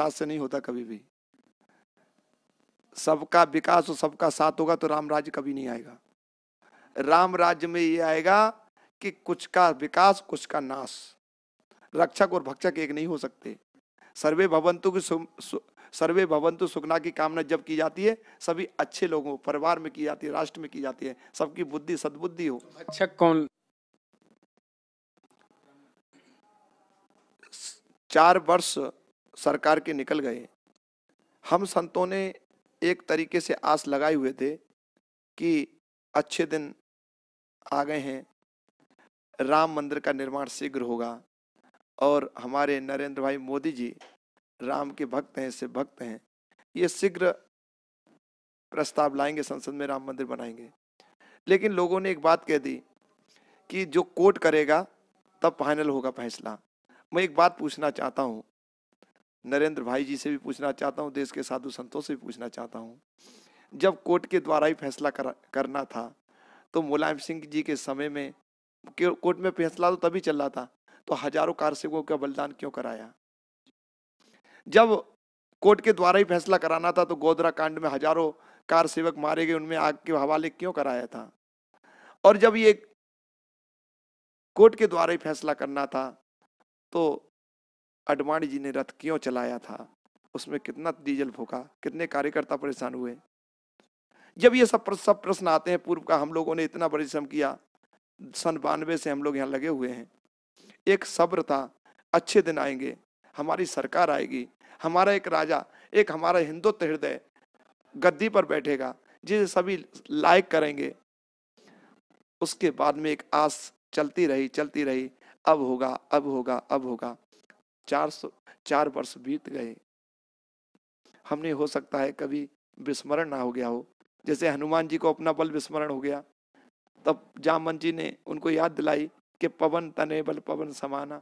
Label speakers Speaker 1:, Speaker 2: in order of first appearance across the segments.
Speaker 1: साथ से नहीं होता कभी भी सबका विकास और सबका साथ होगा तो राम राज्य कभी नहीं आएगा राम राज्य में ये आएगा कि कुछ का विकास कुछ का नाश रक्षक और भक्षक एक नहीं हो सकते सर्वे भवंतु की सर्वे भवंतु सुखना की कामना जब की जाती है सभी अच्छे लोगों परिवार में की जाती है राष्ट्र में की जाती है सबकी बुद्धि सदबुद्धि हो अच्छा कौन चार वर्ष सरकार के निकल गए हम संतों ने एक तरीके से आस लगाए हुए थे कि अच्छे दिन आ गए हैं राम मंदिर का निर्माण शीघ्र होगा और हमारे नरेंद्र भाई मोदी जी राम के भक्त हैं से भक्त हैं ये शीघ्र प्रस्ताव लाएंगे संसद में राम मंदिर बनाएंगे लेकिन लोगों ने एक बात कह दी कि जो कोर्ट करेगा तब फाइनल होगा फैसला मैं एक बात पूछना चाहता हूँ नरेंद्र भाई जी से भी पूछना चाहता हूँ देश के साधु संतों से भी पूछना चाहता हूँ जब कोर्ट के द्वारा ही फैसला कर, करना था तो मुलायम सिंह जी के समय में कोर्ट में फैसला तो तभी चल रहा था तो हजारों कार सेवकों का बलिदान क्यों कराया जब कोर्ट के द्वारा ही फैसला कराना था तो गोदरा कांड में हजारों कार सेवक मारे गए उनमें आग के हवाले क्यों कराया था और जब ये कोर्ट के द्वारा ही फैसला करना था तो अडवाणी जी ने रथ क्यों चलाया था उसमें कितना डीजल फूका कितने कार्यकर्ता परेशान हुए जब ये सब सब प्रश्न आते हैं पूर्व का हम लोगों ने इतना परिश्रम किया सन बानवे से हम लोग यहाँ लगे हुए हैं एक सब्र था अच्छे दिन आएंगे हमारी सरकार आएगी हमारा एक राजा एक हमारा हिंदुत्व हृदय गद्दी पर बैठेगा जिसे सभी लायक करेंगे उसके बाद में एक आस चलती रही चलती रही अब होगा अब होगा अब होगा चार सौ चार वर्ष बीत गए हमने हो सकता है कभी विस्मरण ना हो गया हो जैसे हनुमान जी को अपना बल विस्मरण हो गया तब जामन जी ने उनको याद दिलाई कि पवन तने बल पवन समाना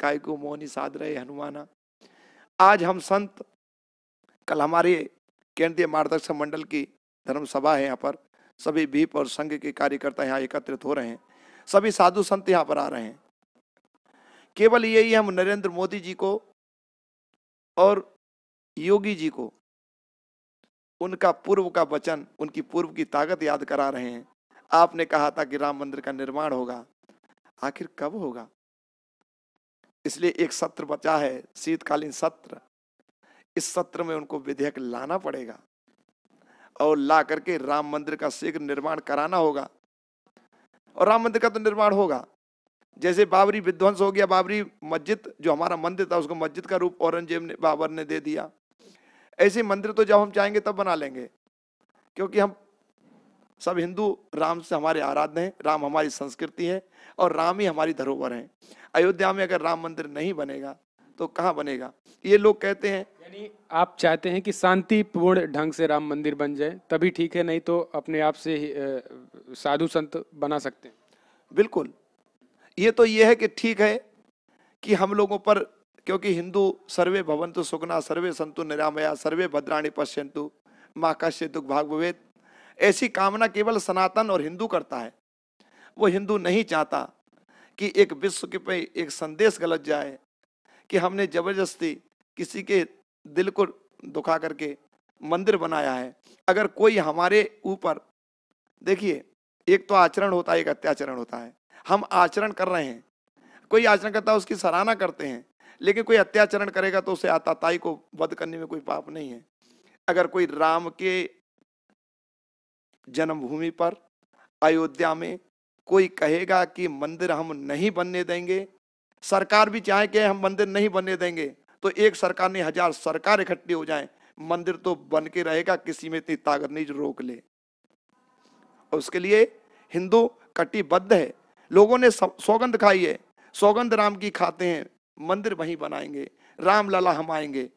Speaker 1: काय को मोहनी साध रहे हनुमाना आज हम संत कल हमारे केंद्रीय मार्गदर्शक मंडल की धर्म सभा है यहाँ पर सभी भीप और संघ के कार्यकर्ता यहाँ एकत्रित हो रहे हैं सभी साधु संत यहाँ पर आ रहे हैं केवल यही हम नरेंद्र मोदी जी को और योगी जी को उनका पूर्व का वचन उनकी पूर्व की ताकत याद करा रहे हैं आपने कहा था कि राम मंदिर का निर्माण होगा आखिर कब होगा इसलिए एक सत्र बचा है शीतकालीन सत्र इस सत्र में उनको विधेयक लाना पड़ेगा और ला करके राम मंदिर का शीघ्र निर्माण कराना होगा और राम मंदिर का तो निर्माण होगा जैसे बाबरी विध्वंस हो गया बाबरी मस्जिद जो हमारा मंदिर था उसको मस्जिद का रूप औरंगजेब ने बाबर ने दे दिया ऐसे मंदिर तो जब हम चाहेंगे तब बना लेंगे क्योंकि हम सब हिंदू राम से हमारे आराध्य हैं राम हमारी संस्कृति है और राम ही हमारी धरोहर
Speaker 2: है अयोध्या में अगर राम मंदिर नहीं बनेगा तो कहाँ बनेगा ये लोग कहते हैं यानी आप चाहते हैं कि शांतिपूर्ण ढंग से राम मंदिर बन जाए तभी ठीक है नहीं तो अपने आप से ही साधु संत बना सकते हैं बिल्कुल ये तो ये
Speaker 1: है कि ठीक है कि हम लोगों पर क्योंकि हिंदू सर्वे भवंतु सुखना सर्वे संतु निरामया सर्वे भद्राणी पश्यंतु माँ कश्य दुख भागवेद ऐसी कामना केवल सनातन और हिंदू करता है वो हिंदू नहीं चाहता कि एक विश्व के पे एक संदेश गलत जाए कि हमने जबरदस्ती किसी के दिल को दुखा करके मंदिर बनाया है अगर कोई हमारे ऊपर देखिए एक तो आचरण होता है एक अत्याचरण होता है हम आचरण कर रहे हैं कोई आचरण करता है उसकी सराहना करते हैं लेकिन कोई अत्याचरण करेगा तो उसे आताताई को वध करने में कोई पाप नहीं है अगर कोई राम के जन्मभूमि पर अयोध्या में कोई कहेगा कि मंदिर हम नहीं बनने देंगे सरकार भी चाहे कि हम मंदिर नहीं बनने देंगे तो एक सरकार ने हजार सरकार इकट्ठी हो जाए मंदिर तो बन के रहेगा किसी में इतनी ताकत नहीं जो रोक ले उसके लिए हिंदू कटिबद्ध है लोगों ने सौगंध खाई है सौगंध राम की खाते हैं मंदिर वहीं बनाएंगे राम लला हम आएंगे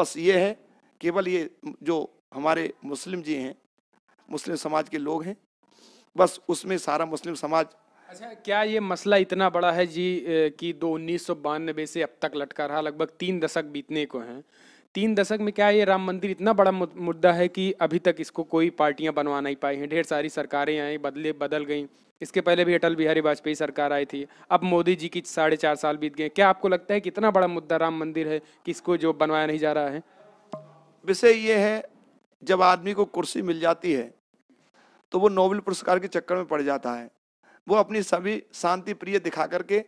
Speaker 1: बस ये है केवल ये जो हमारे मुस्लिम जी हैं मुस्लिम समाज के
Speaker 2: लोग हैं बस उसमें सारा मुस्लिम समाज अच्छा क्या ये मसला इतना बड़ा है जी कि दो उन्नीस से अब तक लटका रहा लगभग तीन दशक बीतने को हैं तीन दशक में क्या ये राम मंदिर इतना बड़ा मुद्दा है कि अभी तक इसको कोई पार्टियां बनवा नहीं पाई हैं ढेर सारी सरकारें आई बदले बदल गई इसके पहले भी अटल बिहारी वाजपेयी सरकार आई थी अब मोदी जी की साढ़े चार साल बीत गए क्या आपको लगता है कि इतना बड़ा मुद्दा राम मंदिर है कि इसको जो बनवाया नहीं जा रहा है विषय ये है जब आदमी को कुर्सी मिल जाती है
Speaker 1: तो वो नोबेल पुरस्कार के चक्कर में पड़ जाता है वो अपनी सभी शांति प्रिय दिखा करके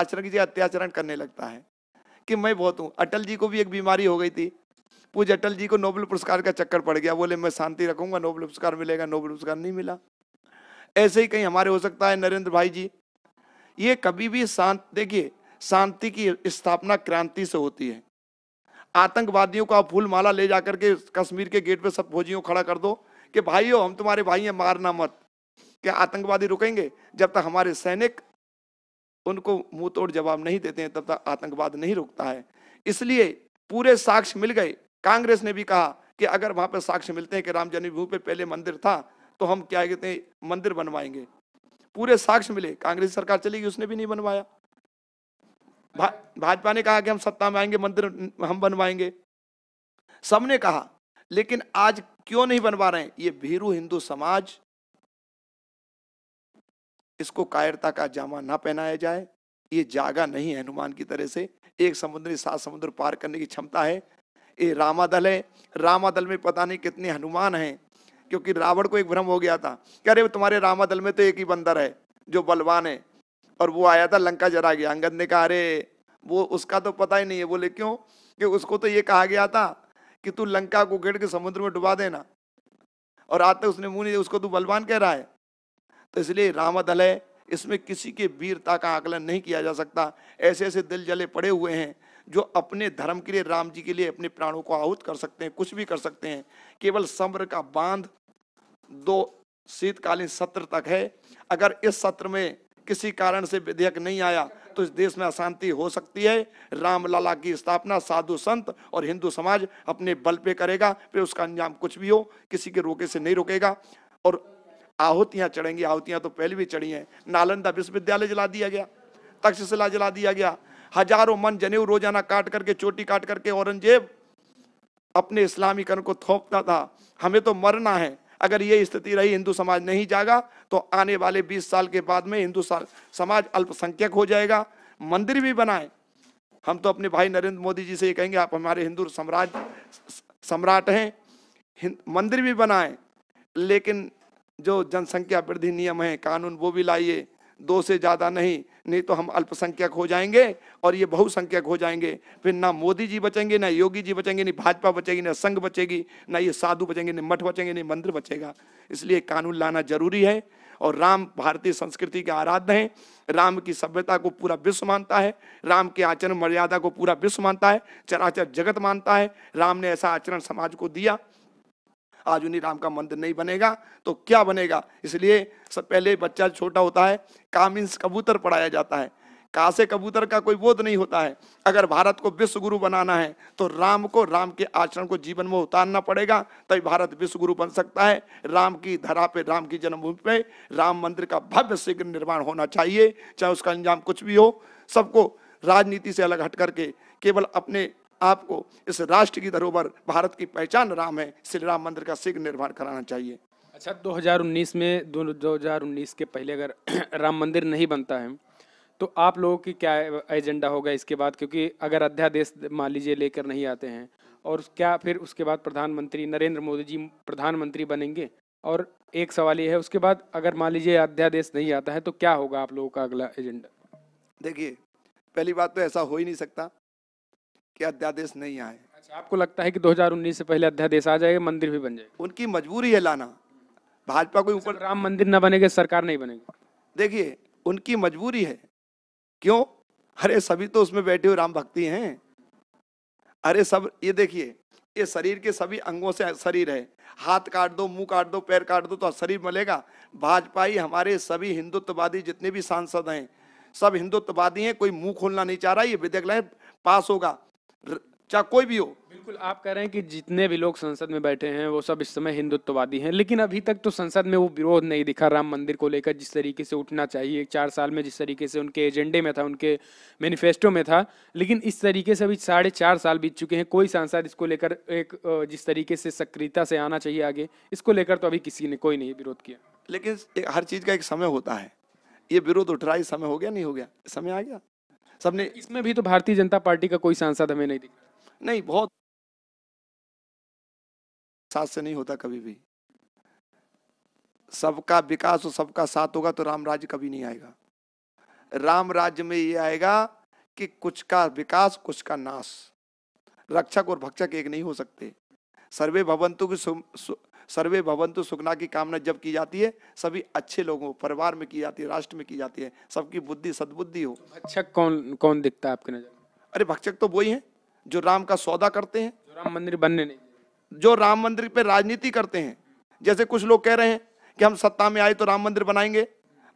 Speaker 1: आचरण की जगह अत्याचरण करने लगता है कि मैं बहुत हूँ अटल जी को भी एक बीमारी हो गई थी पूज अटल जी को नोबेल पुरस्कार का चक्कर पड़ गया बोले मैं शांति रखूंगा नोबेल पुरस्कार मिलेगा नोबेल पुरस्कार नहीं मिला ऐसे ही कहीं हमारे हो सकता है नरेंद्र भाई जी ये कभी भी शांत देखिए शांति की स्थापना क्रांति से होती है आतंकवादियों को आप फूल माला ले जाकर के कश्मीर के गेट पे सब फौजियों खड़ा कर दो कि भाइयों हम तुम्हारे भाई हैं मारना मत क्या आतंकवादी रुकेंगे जब तक हमारे सैनिक उनको मुंह तोड़ जवाब नहीं देते हैं तब तक आतंकवाद नहीं रुकता है इसलिए पूरे साक्ष्य मिल गए कांग्रेस ने भी कहा कि अगर वहां पर साक्ष्य मिलते हैं कि राम जन्मभूमि पे पहले मंदिर था तो हम क्या कहते हैं मंदिर बनवाएंगे पूरे साक्ष्य मिले कांग्रेस सरकार चलेगी उसने भी नहीं बनवाया भा, भाजपा ने कहा कि हम सत्ता में आएंगे मंदिर हम बनवाएंगे सबने कहा लेकिन आज क्यों नहीं बनवा रहे हैं ये भीरू हिंदू समाज इसको कायरता का जामा ना पहनाया जाए ये जागा नहीं है हनुमान की तरह से एक समुद्र सात समुद्र पार करने की क्षमता है ये रामादल है रामादल में पता नहीं कितने हनुमान हैं क्योंकि रावण को एक भ्रम हो गया था कह रहे तुम्हारे रामादल में तो एक ही बंदर है जो बलवान है और वो आया था लंका जरा गया अंगद ने कहा अरे वो उसका तो पता ही नहीं है बोले क्यों कि उसको तो ये कहा गया था कि तू लंका को घेर के समुद्र में डुबा देना और आते उसने मुंह नहीं उसको तू बलवान कह रहा है तो इसलिए है इसमें किसी के वीरता का आकलन नहीं किया जा सकता ऐसे ऐसे दिल जले पड़े हुए हैं जो अपने धर्म के लिए राम जी के लिए अपने प्राणों को आहूत कर सकते हैं कुछ भी कर सकते हैं केवल सम्र का बांध दो शीतकालीन सत्र तक है अगर इस सत्र में किसी कारण से विधेयक नहीं आया तो इस देश में अशांति हो सकती है रामलला की स्थापना साधु संत और हिंदू समाज अपने बल पे करेगा फिर उसका अंजाम कुछ भी हो किसी के रोके से नहीं रोकेगा और आहुतियां चढ़ेंगी आहुतियां तो पहले भी चढ़ी हैं नालंदा विश्वविद्यालय जला दिया गया तक्षशिला जला दिया गया हजारों मन जनेऊ रोजाना काट करके चोटी काट करके औरंगजेब अपने इस्लामीकरण को थोपता था हमें तो मरना है अगर ये स्थिति रही हिंदू समाज नहीं जागा तो आने वाले 20 साल के बाद में हिंदू समाज अल्पसंख्यक हो जाएगा मंदिर भी बनाए हम तो अपने भाई नरेंद्र मोदी जी से ये कहेंगे आप हमारे हिंदू सम्राट सम्राट हैं मंदिर भी बनाए लेकिन जो जनसंख्या वृद्धि नियम है कानून वो भी लाइए दो से ज़्यादा नहीं नहीं तो हम अल्पसंख्यक हो जाएंगे और ये बहुसंख्यक हो जाएंगे फिर ना मोदी जी बचेंगे ना योगी जी बचेंगे ना भाजपा बचेगी ना संघ बचेगी ना ये साधु बचेंगे ना मठ बचेंगे ना मंदिर बचेगा इसलिए कानून लाना जरूरी है और राम भारतीय संस्कृति के आराध्य हैं राम की सभ्यता को पूरा विश्व मानता है राम के आचरण मर्यादा को पूरा विश्व मानता है चराचर जगत मानता है राम ने ऐसा आचरण समाज को दिया आज उन्हीं राम का मंदिर नहीं बनेगा तो क्या बनेगा इसलिए सब पहले बच्चा छोटा होता है कामिंस कबूतर पढ़ाया जाता है का से कबूतर का कोई बोध नहीं होता है अगर भारत को विश्व गुरु बनाना है तो राम को राम के आचरण को जीवन में उतारना पड़ेगा तभी भारत विश्व गुरु बन सकता है राम की धरा पे राम की जन्मभूमि पे राम मंदिर का भव्य शीघ्र निर्माण होना चाहिए चाहे उसका अंजाम कुछ भी हो सबको राजनीति से अलग हट करके केवल अपने आपको इस राष्ट्र की धरोहर भारत की पहचान राम है श्री राम मंदिर का शीघ्र निर्माण कराना चाहिए
Speaker 2: अच्छा 2019 में 2019 के पहले अगर राम मंदिर नहीं बनता है तो आप लोगों की क्या एजेंडा होगा इसके बाद क्योंकि अगर अध्यादेश मान लीजिए लेकर नहीं आते हैं और क्या फिर उसके बाद प्रधानमंत्री नरेंद्र मोदी जी प्रधानमंत्री बनेंगे और एक सवाल ये है उसके बाद अगर मान लीजिए अध्यादेश नहीं आता है तो क्या होगा आप लोगों का अगला एजेंडा देखिए पहली बात तो ऐसा हो ही नहीं सकता के अध्यादेश नहीं आए अच्छा आपको लगता है कि 2019 से पहले अध्यादेश आ जाएगा मंदिर भी बन जाएगा उनकी मजबूरी है लाना भाजपा को ऊपर राम मंदिर न बनेगा सरकार नहीं बनेगी देखिए उनकी मजबूरी है
Speaker 1: क्यों अरे सभी तो उसमें बैठे हुए राम भक्ति हैं अरे सब ये देखिए ये शरीर के सभी अंगों से शरीर है हाथ काट दो मुंह काट दो पैर काट दो तो शरीर मिलेगा भाजपा ही हमारे सभी हिंदुत्ववादी जितने भी सांसद हैं सब
Speaker 2: हिंदुत्ववादी
Speaker 1: हैं कोई मुंह खोलना नहीं चाह रहा ये विधेयक लाए पास होगा चाहे कोई भी हो
Speaker 2: बिल्कुल आप कह रहे हैं कि जितने भी लोग संसद में बैठे हैं वो सब इस समय हिंदुत्ववादी हैं लेकिन अभी तक तो संसद में वो विरोध नहीं दिखा राम मंदिर को लेकर जिस तरीके से उठना चाहिए चार साल में जिस तरीके से उनके एजेंडे में था उनके मैनिफेस्टो में था लेकिन इस तरीके से अभी साढ़े चार साल बीत चुके हैं कोई सांसद इसको लेकर एक जिस तरीके से सक्रियता से आना चाहिए आगे इसको लेकर तो अभी किसी ने कोई नहीं विरोध किया लेकिन हर चीज़ का एक समय होता है ये विरोध उठ रहा है समय हो गया नहीं हो गया समय आ गया सबने इसमें भी तो भारतीय जनता पार्टी का कोई सांसद हमें नहीं दिखा नहीं बहुत साथ से नहीं होता कभी भी
Speaker 1: सबका विकास और सबका साथ होगा तो राम राज्य कभी नहीं आएगा राम राज्य में ये आएगा कि कुछ का विकास कुछ का नाश रक्षक और भक्षक एक नहीं हो सकते सर्वे भवंतु की सर्वे भवंतु सुखना की कामना जब की जाती है सभी अच्छे लोगों परिवार में की जाती है राष्ट्र में की जाती है सबकी बुद्धि सद्बुद्धि हो भक्षक कौन कौन दिखता है आपके नजर अरे भक्षक तो वही है जो राम का सौदा करते हैं जो राम मंदिर बनने नहीं जो राम मंदिर पे राजनीति करते हैं जैसे कुछ लोग कह रहे हैं कि हम सत्ता में आए तो राम मंदिर बनाएंगे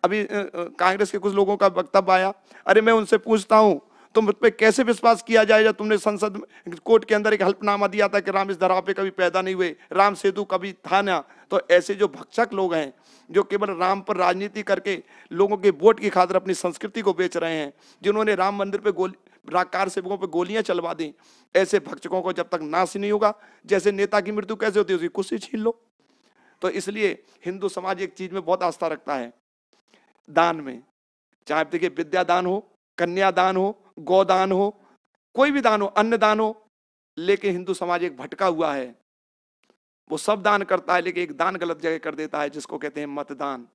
Speaker 1: अभी कांग्रेस के कुछ लोगों का वक्तव्य आया अरे मैं उनसे पूछता हूँ तो पे कैसे विश्वास किया जाए जब तुमने संसद कोर्ट के अंदर एक हल्फनामा दिया था कि राम इस धरा पे कभी पैदा नहीं हुए राम सेतु कभी था ना तो ऐसे जो भक्षक लोग हैं जो केवल राम पर राजनीति करके लोगों के वोट की खातर अपनी संस्कृति को बेच रहे हैं जिन्होंने राम मंदिर पे गोली राकार सेवकों पर गोलियां चलवा दें ऐसे भक्षकों को जब तक नाश नहीं होगा जैसे नेता की मृत्यु कैसे होती है उसकी कुर्सी छीन लो तो इसलिए हिंदू समाज एक चीज में बहुत आस्था रखता है दान में चाहे आप देखिए विद्या दान हो कन्या दान हो गोदान हो कोई भी दान हो अन्न दान हो लेकिन हिंदू समाज एक भटका हुआ है वो सब दान करता है लेकिन एक दान गलत जगह कर देता है जिसको कहते हैं मतदान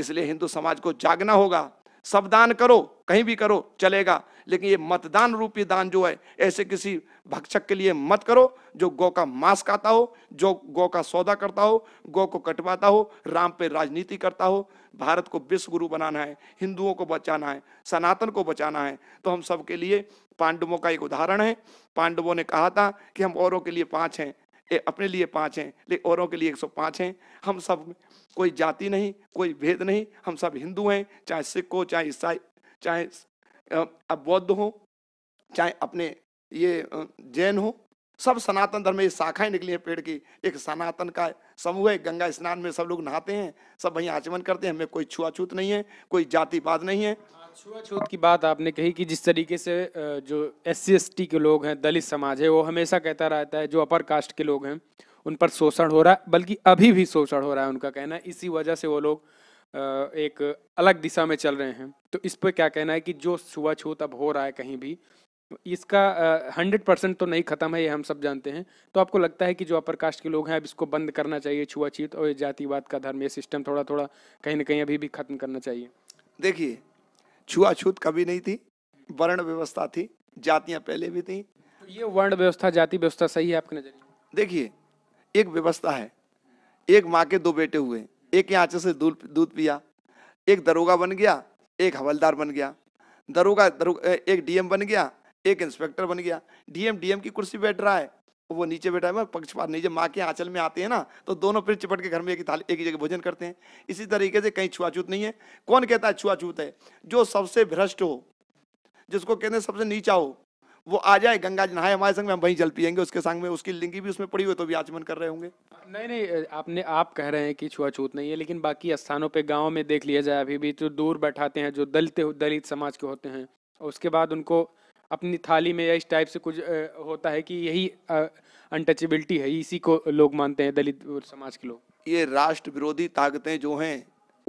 Speaker 1: इसलिए हिंदू समाज को जागना होगा सबदान करो कहीं भी करो चलेगा लेकिन ये मतदान रूपी दान जो है ऐसे किसी भक्षक के लिए मत करो जो गौ का मांस खाता हो जो गौ का सौदा करता हो गौ को कटवाता हो राम पे राजनीति करता हो भारत को विश्व गुरु बनाना है हिंदुओं को बचाना है सनातन को बचाना है तो हम सबके लिए पांडवों का एक उदाहरण है पांडवों ने कहा था कि हम औरों के लिए पांच हैं ये अपने लिए पांच हैं लेकिन औरों के लिए एक सौ हैं हम सब कोई जाति नहीं कोई भेद नहीं हम सब हिंदू हैं चाहे सिख हो चाहे ईसाई चाहे अब बौद्ध हो चाहे अपने ये जैन हो सब सनातन धर्म में शाखाएं निकली हैं पेड़ की एक सनातन का समूह है गंगा स्नान में सब
Speaker 2: लोग नहाते हैं सब वहीं आचमन करते हैं हमें कोई छुआछूत नहीं है कोई जातिवाद नहीं है छुआछूत की बात आपने कही कि जिस तरीके से जो एस सी के लोग हैं दलित समाज है वो हमेशा कहता रहता है जो अपर कास्ट के लोग हैं उन पर शोषण हो रहा है बल्कि अभी भी शोषण हो रहा है उनका कहना है इसी वजह से वो लोग एक अलग दिशा में चल रहे हैं तो इस पर क्या कहना है कि जो छुआछूत अब हो रहा है कहीं भी इसका हंड्रेड परसेंट तो नहीं खत्म है ये हम सब जानते हैं तो आपको लगता है कि जो अपर कास्ट के लोग हैं अब इसको बंद करना चाहिए छुआछूत और जातिवाद का धर्म ये सिस्टम थोड़ा थोड़ा कहीं ना कहीं अभी भी खत्म करना चाहिए देखिए छुआछूत
Speaker 1: कभी नहीं थी वर्ण व्यवस्था थी जातियां पहले भी थी
Speaker 2: तो ये वर्ण व्यवस्था जाति व्यवस्था सही है आपके नजरिए
Speaker 1: देखिए एक व्यवस्था है एक माँ के दो बेटे हुए एक यहाँ से दूध दूध पिया एक दरोगा बन गया एक हवलदार बन गया दरोगा दरो, एक डीएम बन गया एक इंस्पेक्टर बन गया डीएम डीएम की कुर्सी बैठ रहा है वो नीचे बैठा है पक्षपात नहीं जब माँ के आंचल में आते हैं ना तो दोनों फिर चिपट के घर में एक थाली एक ही जगह भोजन करते हैं इसी तरीके से कहीं छुआछूत नहीं है कौन कहता है छुआछूत है जो सबसे भ्रष्ट हो जिसको कहते हैं सबसे नीचा हो वो आ जाए गंगा जी नहाए हमारे संग में हम वहीं जल पियेंगे उसके संग में उसकी लिंगी भी उसमें पड़ी हुई तो भी आचमन कर रहे होंगे
Speaker 2: नहीं नहीं आपने आप कह रहे हैं कि छुआछूत नहीं है लेकिन बाकी स्थानों पे गांव में देख लिया जाए अभी भी तो दूर बैठाते हैं जो दलित दलित समाज के होते हैं उसके बाद उनको अपनी थाली में या इस टाइप से कुछ होता है कि यही अनटचेबिलिटी है इसी को लोग मानते हैं दलित समाज के लोग ये राष्ट्र विरोधी ताकतें जो हैं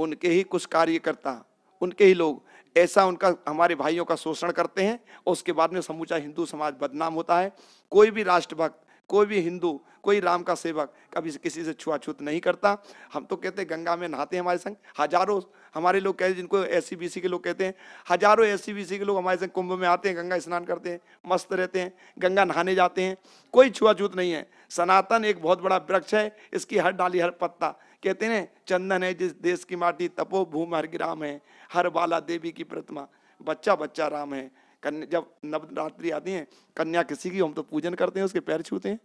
Speaker 2: उनके ही कुछ कार्यकर्ता उनके ही लोग ऐसा उनका
Speaker 1: हमारे भाइयों का शोषण करते हैं और उसके बाद में समूचा हिंदू समाज बदनाम होता है कोई भी राष्ट्रभक्त कोई भी हिंदू कोई राम का सेवक कभी किसी से छुआछूत नहीं करता हम तो कहते गंगा में नहाते हैं हमारे संग हजारों हमारे लोग कहते हैं जिनको एस सी के लोग कहते हैं हजारों एस सी के लोग हमारे संग कुंभ में आते हैं गंगा स्नान करते हैं मस्त रहते हैं गंगा नहाने जाते हैं कोई छुआछूत नहीं है सनातन एक बहुत बड़ा वृक्ष है इसकी हर डाली हर पत्ता कहते हैं चंदन है जिस देश की माटी तपो भूम हर ग्राम है हर बाला देवी की प्रतिमा बच्चा बच्चा राम है कन्या जब नवरात्रि आती है कन्या किसी की हम तो पूजन करते हैं उसके पैर छूते हैं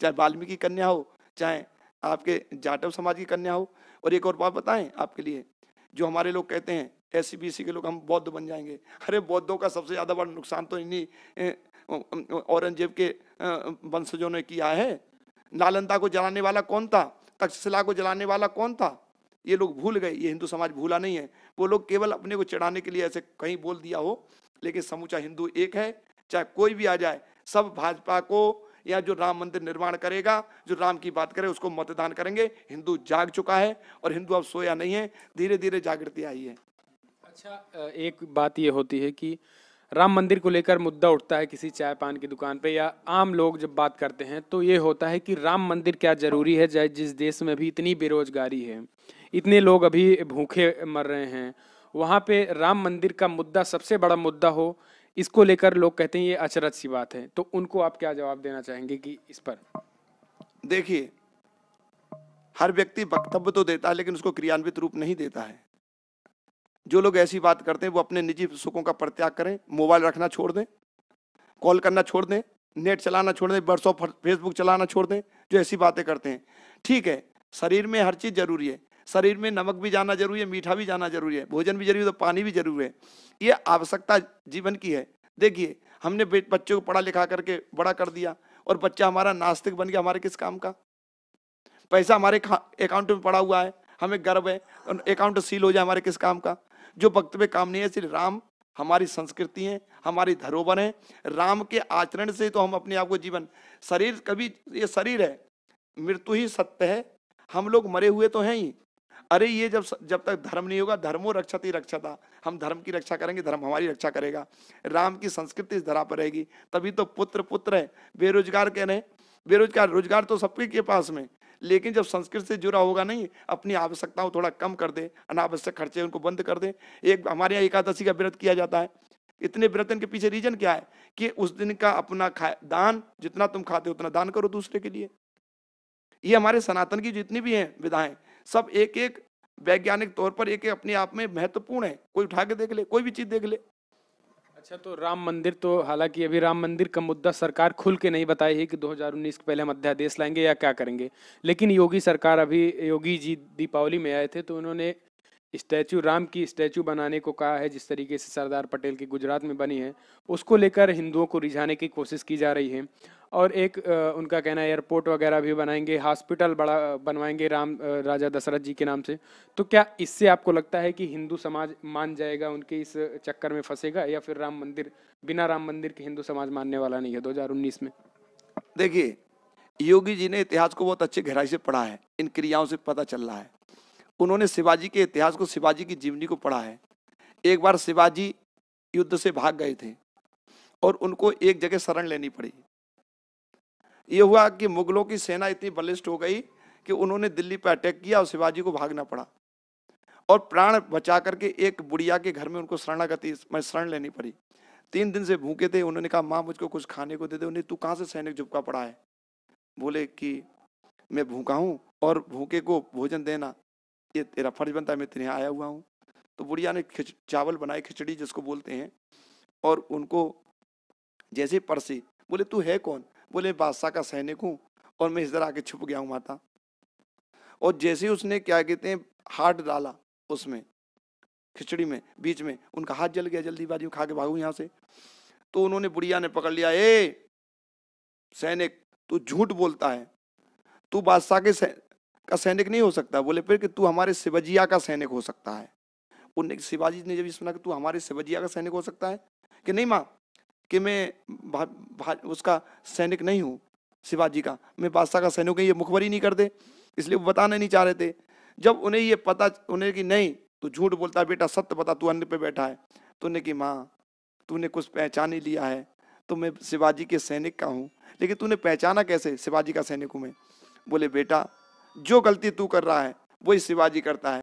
Speaker 1: चाहे वाल्मीकि कन्या हो चाहे आपके जाटव समाज की कन्या हो और एक और बात बताएं आपके लिए जो हमारे लोग कहते हैं एस सी के लोग हम बौद्ध बन जाएंगे अरे बौद्धों का सबसे ज़्यादा बड़ा नुकसान तो इन्हीं औरंगजेब के वंशजों ने किया है नालंदा को जलाने वाला कौन था तक्षशिला को जलाने वाला कौन था ये लोग भूल गए ये हिंदू समाज भूला नहीं है वो लोग केवल अपने को चढ़ाने के लिए ऐसे कहीं बोल दिया हो लेकिन समूचा हिंदू एक है चाहे कोई भी आ जाए सब भाजपा को या जो राम मंदिर निर्माण करेगा जो राम की बात करे उसको मतदान करेंगे हिंदू जाग चुका है
Speaker 2: और हिंदू अब सोया नहीं है धीरे धीरे जागृति आई है अच्छा एक बात ये होती है कि राम मंदिर को लेकर मुद्दा उठता है किसी चाय पान की दुकान पे या आम लोग जब बात करते हैं तो ये होता है कि राम मंदिर क्या जरूरी है जिस देश में अभी इतनी बेरोजगारी है इतने लोग अभी भूखे मर रहे हैं वहाँ पे राम मंदिर का मुद्दा सबसे बड़ा मुद्दा हो इसको लेकर लोग कहते हैं ये अचरज सी बात है तो उनको आप क्या जवाब देना चाहेंगे कि इस पर देखिए हर व्यक्ति वक्तव्य तो
Speaker 1: देता है लेकिन उसको क्रियान्वित रूप नहीं देता है जो लोग ऐसी बात करते हैं वो अपने निजी सुखों का परित्याग करें मोबाइल रखना छोड़ दें कॉल करना छोड़ दें नेट चलाना छोड़ दें व्हाट्सअप फेसबुक चलाना छोड़ दें जो ऐसी बातें करते हैं ठीक है शरीर में हर चीज़ जरूरी है शरीर में नमक भी जाना जरूरी है मीठा भी जाना जरूरी है भोजन भी जरूरी है तो पानी भी जरूरी है ये आवश्यकता जीवन की है देखिए हमने बच्चों को पढ़ा लिखा करके बड़ा कर दिया और बच्चा हमारा नास्तिक बन गया हमारे किस काम का पैसा हमारे अकाउंट में पड़ा हुआ है हमें गर्व है अकाउंट सील हो जाए हमारे किस काम का जो भक्त में काम नहीं है सिर्फ राम हमारी संस्कृति है हमारी धरोहर है राम के आचरण से तो हम अपने आप को जीवन शरीर कभी ये शरीर है मृत्यु ही सत्य है हम लोग मरे हुए तो हैं ही अरे ये जब जब तक धर्म नहीं होगा धर्मो रक्षति रक्षता हम धर्म की रक्षा करेंगे धर्म हमारी रक्षा करेगा राम की संस्कृति इस धरा पर रहेगी तभी तो पुत्र पुत्र है बेरोजगार कह रहे बेरोजगार रोजगार तो सबके के पास में लेकिन जब संस्कृत से जुड़ा होगा नहीं अपनी आवश्यकताओं थोड़ा कम कर दे अनावश्यक खर्चे उनको बंद कर दे एक हमारे यहाँ एकादशी का व्रत किया जाता है इतने व्रतन के पीछे रीजन क्या है कि उस दिन का अपना खा दान जितना तुम खाते हो उतना दान करो दूसरे के लिए ये हमारे सनातन की जितनी भी हैं विधाएं सब एक एक वैज्ञानिक तौर पर एक एक अपने आप में महत्वपूर्ण है कोई उठा के देख ले कोई भी चीज देख ले
Speaker 2: अच्छा तो राम मंदिर तो हालांकि अभी राम मंदिर का मुद्दा सरकार खुल के नहीं बताई है कि 2019 के पहले हम अध्यादेश लाएंगे या क्या करेंगे लेकिन योगी सरकार अभी योगी जी दीपावली में आए थे तो उन्होंने स्टैचू राम की स्टैचू बनाने को कहा है जिस तरीके से सरदार पटेल की गुजरात में बनी है उसको लेकर हिंदुओं को रिझाने की कोशिश की जा रही है और एक उनका कहना है एयरपोर्ट वगैरह भी बनाएंगे हॉस्पिटल बड़ा बनवाएंगे राम राजा दशरथ जी के नाम से तो क्या इससे आपको लगता है कि हिंदू समाज मान जाएगा उनके इस चक्कर में फंसेगा या फिर राम मंदिर बिना राम मंदिर के हिंदू समाज मानने वाला नहीं है दो में देखिए योगी जी ने इतिहास को बहुत अच्छे गहराई से पढ़ा है इन क्रियाओं से पता चल रहा है
Speaker 1: उन्होंने शिवाजी के इतिहास को शिवाजी की जीवनी को पढ़ा है एक बार शिवाजी युद्ध से भाग गए थे और उनको एक जगह शरण लेनी पड़ी ये हुआ कि मुगलों की सेना इतनी बलिष्ठ हो गई कि उन्होंने दिल्ली पर अटैक किया और शिवाजी को भागना पड़ा और प्राण बचा करके एक बुढ़िया के घर में उनको शरणागति में शरण लेनी पड़ी तीन दिन से भूखे थे उन्होंने कहा माँ मुझको कुछ खाने को दे दे उन्हें तू कहाँ से सैनिक झुपका पड़ा है बोले कि मैं भूखा हूँ और भूखे को भोजन देना ये तेरा फर्ज बनता है मैं तेरे आया हुआ हूँ तो बुढ़िया ने खिच चावल बनाए खिचड़ी जिसको बोलते हैं और उनको जैसे परसी बोले तू है कौन बोले बादशाह का सैनिक हूँ और मैं इस तरह आके छुप गया हूँ माता और जैसे ही उसने क्या कहते हैं हार्ट डाला उसमें खिचड़ी में बीच में उनका हाथ जल गया जल्दी बाजी खा के भागू यहाँ से तो उन्होंने बुढ़िया ने पकड़ लिया ए सैनिक तू झूठ बोलता है तू बादशाह के का सैनिक नहीं हो सकता बोले फिर कि तू हमारे शिवजिया का सैनिक हो सकता है उनने शिवाजी ने जब सुना कि तू हमारे शिवजिया का सैनिक हो सकता है कि नहीं माँ कि मैं भा, भा, उसका सैनिक नहीं हूँ शिवाजी का मैं बादशाह का सैनिक हूँ ये मुखबरी नहीं करते इसलिए वो बताना नहीं चाह रहे थे जब उन्हें ये पता उन्हें कि नहीं तो झूठ बोलता बेटा सत्य पता तू अन्य पे बैठा है तूने कि माँ तूने कुछ पहचान ही लिया है तो मैं शिवाजी के सैनिक का हूँ लेकिन तूने पहचाना कैसे शिवाजी का सैनिक हूँ मैं बोले बेटा जो गलती तू कर रहा है वही शिवाजी करता है